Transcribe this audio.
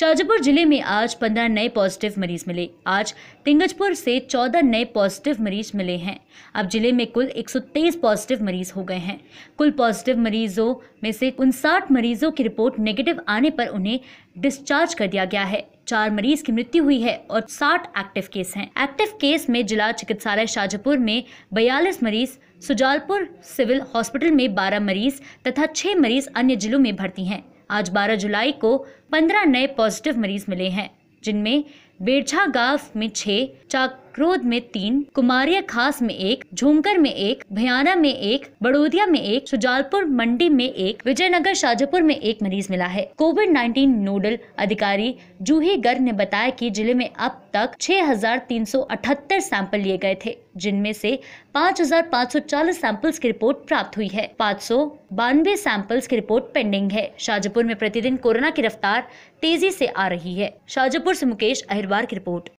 शाहजहापुर जिले में आज पंद्रह नए पॉजिटिव मरीज मिले आज तिंगजपुर से चौदह नए पॉजिटिव मरीज मिले हैं अब जिले में कुल 123 पॉजिटिव मरीज हो गए हैं कुल पॉजिटिव मरीजों में से उनसाठ मरीजों की रिपोर्ट नेगेटिव आने पर उन्हें डिस्चार्ज कर दिया गया है चार मरीज की मृत्यु हुई है और साठ एक्टिव केस हैं एक्टिव केस में जिला चिकित्सालय शाहजहापुर में बयालीस मरीज सुजालपुर सिविल हॉस्पिटल में 12 मरीज तथा 6 मरीज अन्य जिलों में भर्ती हैं आज 12 जुलाई को 15 नए पॉजिटिव मरीज मिले हैं जिनमें बेरछा गाफ में छह चाक्रोद में तीन कुमारिया खास में एक झुमकर में एक भयाना में एक बड़ोदिया में एक सुजालपुर मंडी में एक विजयनगर शाजापुर में एक मरीज मिला है कोविड 19 नोडल अधिकारी जूही गर्ग ने बताया कि जिले में अब तक 6,378 सैंपल लिए गए थे जिनमें से 5,540 सैंपल्स की रिपोर्ट प्राप्त हुई है पाँच सौ बानवे सैंपल्स की रिपोर्ट पेंडिंग है शाजापुर में प्रतिदिन कोरोना की रफ्तार तेजी से आ रही है शाजापुर से मुकेश अहिर अखबार की रिपोर्ट